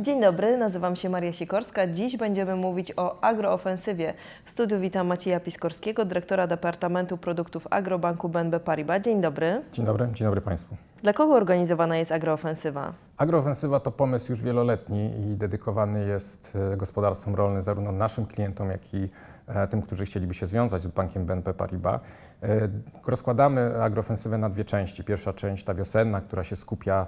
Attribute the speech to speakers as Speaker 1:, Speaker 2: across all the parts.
Speaker 1: Dzień dobry, nazywam się Maria Sikorska. Dziś będziemy mówić o agroofensywie. W studiu witam Macieja Piskorskiego, dyrektora Departamentu Produktów Agrobanku BNB Paribas. Dzień dobry.
Speaker 2: Dzień dobry, dzień dobry Państwu.
Speaker 1: Dla kogo organizowana jest agroofensywa?
Speaker 2: Agroofensywa to pomysł już wieloletni i dedykowany jest e, gospodarstwom rolnym, zarówno naszym klientom, jak i e, tym, którzy chcieliby się związać z bankiem BNP Paribas. E, rozkładamy agroofensywę na dwie części. Pierwsza część, ta wiosenna, która się skupia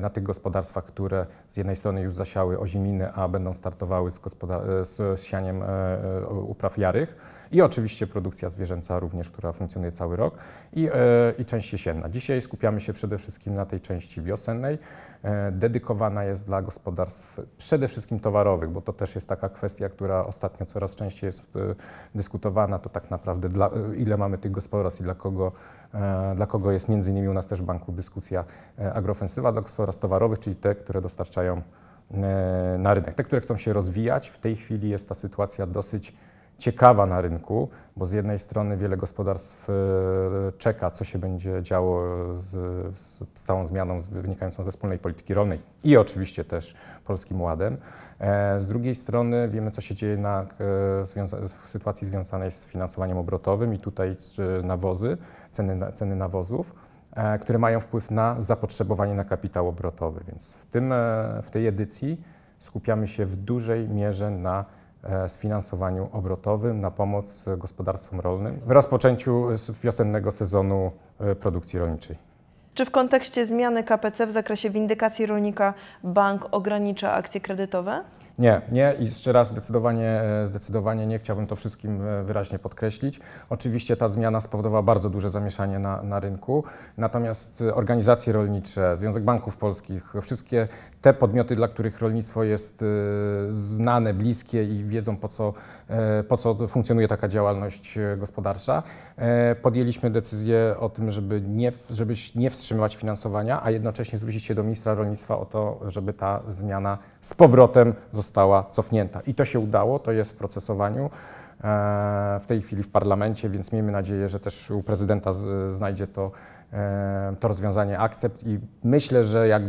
Speaker 2: na tych gospodarstwach, które z jednej strony już zasiały oziminy, a będą startowały z, z sianiem upraw jarych. I oczywiście produkcja zwierzęca również, która funkcjonuje cały rok. I, i część jesienna. Dzisiaj skupiamy się się przede wszystkim na tej części wiosennej. E, dedykowana jest dla gospodarstw przede wszystkim towarowych, bo to też jest taka kwestia, która ostatnio coraz częściej jest e, dyskutowana, to tak naprawdę dla, e, ile mamy tych gospodarstw i dla kogo, dla kogo jest między innymi u nas też w banku dyskusja agrofensywa dla gospodarstw towarowych, czyli te, które dostarczają na rynek. Te, które chcą się rozwijać, w tej chwili jest ta sytuacja dosyć ciekawa na rynku, bo z jednej strony wiele gospodarstw e, czeka, co się będzie działo z, z, całą zmianą wynikającą ze wspólnej polityki rolnej i oczywiście też Polskim Ładem. E, z drugiej strony wiemy, co się dzieje na, e, w sytuacji związanej z finansowaniem obrotowym i tutaj nawozy, ceny, ceny nawozów które mają wpływ na zapotrzebowanie na kapitał obrotowy. Więc w, tym, w tej edycji skupiamy się w dużej mierze na E, sfinansowaniu obrotowym na pomoc gospodarstwom rolnym w rozpoczęciu wiosennego sezonu e, produkcji rolniczej.
Speaker 1: Czy w kontekście zmiany KPC w zakresie windykacji rolnika bank ogranicza akcje kredytowe?
Speaker 2: Nie, nie i jeszcze raz zdecydowanie, e, zdecydowanie nie chciałbym to wszystkim e, wyraźnie podkreślić. Oczywiście ta zmiana spowodowała bardzo duże zamieszanie na, na rynku, natomiast e, organizacje rolnicze, Związek Banków Polskich, wszystkie te podmioty, dla których rolnictwo jest znane, bliskie i wiedzą po co, po co funkcjonuje taka działalność gospodarcza, podjęliśmy decyzję o tym, żeby nie, żeby nie wstrzymywać finansowania, a jednocześnie zwrócić się do ministra rolnictwa o to, żeby ta zmiana z powrotem została została cofnięta. I to się udało, to jest w procesowaniu e, w tej chwili w parlamencie, więc miejmy nadzieję, że też u prezydenta znajdzie to, e, to rozwiązanie akcept i myślę, że jak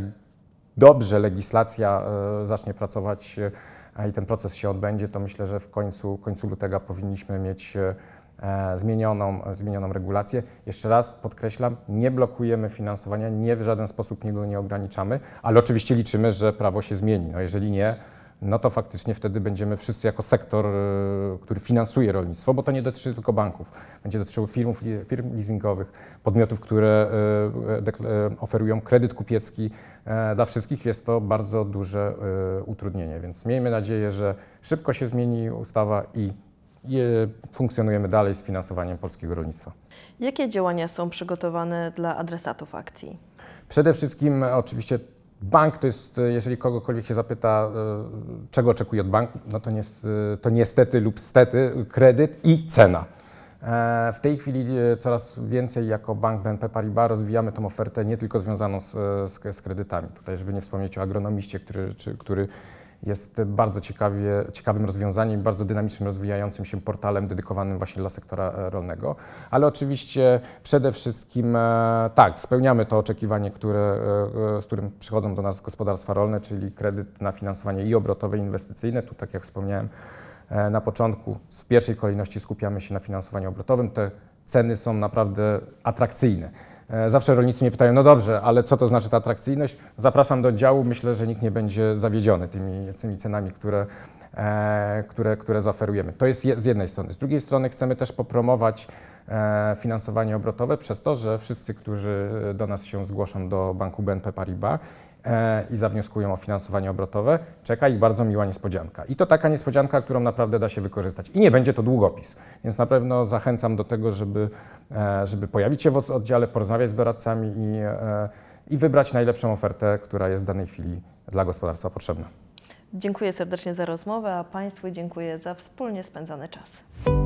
Speaker 2: dobrze legislacja e, zacznie pracować i ten proces się odbędzie, to myślę, że w końcu, końcu lutego powinniśmy mieć zmienioną, zmienioną regulację. Jeszcze raz podkreślam, nie blokujemy finansowania, nie w żaden sposób niego nie ograniczamy, ale oczywiście liczymy, że prawo się zmieni. No jeżeli nie, no to faktycznie wtedy będziemy wszyscy jako sektor, y, który finansuje rolnictwo, bo to nie dotyczy tylko banków, będzie dotyczyło firmów, firm leasingowych, podmiotów, które y, y, oferują kredyt kupiecki. E, dla wszystkich jest to bardzo duże utrudnienie, więc miejmy nadzieję, że szybko się zmieni ustawa i funkcjonujemy dalej z finansowaniem polskiego rolnictwa.
Speaker 1: Jakie działania są przygotowane dla adresatów
Speaker 2: akcji? Przede wszystkim oczywiście Bank to jest, e, jeżeli kogokolwiek się zapyta, e, czego oczekuje od banku, no to, nie, e, to niestety lub stety kredyt i cena. W tej chwili coraz więcej jako bank BNP Paribas rozwijamy tą ofertę nie tylko związaną z, z, z kredytami. Tutaj, żeby nie wspomnieć o agronomiście, który, czy, który jest bardzo ciekawie, ciekawym rozwiązaniem, bardzo dynamicznym, rozwijającym się portalem dedykowanym właśnie dla sektora e, rolnego. Ale oczywiście przede wszystkim e, tak, spełniamy to oczekiwanie, które, e, z którym przychodzą do nas gospodarstwa rolne, czyli kredyt na finansowanie i obrotowe, i inwestycyjne. Tu, tak jak wspomniałem, na początku w pierwszej kolejności skupiamy się na finansowaniu obrotowym. Te ceny są naprawdę atrakcyjne. E, zawsze rolnicy mnie pytają, no dobrze, ale co to znaczy ta atrakcyjność? Zapraszam do działu, myślę, że nikt nie będzie zawiedziony tymi, tymi cenami, które, e, które, które zaoferujemy. To jest z jednej strony. Z drugiej strony chcemy też popromować e, finansowanie obrotowe przez to, że wszyscy, którzy do nas się zgłoszą do banku BNP Paribas, E, i zawnioskują o finansowanie obrotowe, czeka ich bardzo miła niespodzianka. I to taka niespodzianka, którą naprawdę da się wykorzystać. I nie będzie to długopis, więc na pewno zachęcam do tego, żeby, e, żeby pojawić się w oddziale, porozmawiać z doradcami i, e, i wybrać najlepszą ofertę, która jest w danej chwili dla gospodarstwa potrzebna.
Speaker 1: Dziękuję serdecznie za rozmowę, a Państwu dziękuję za wspólnie spędzony czas.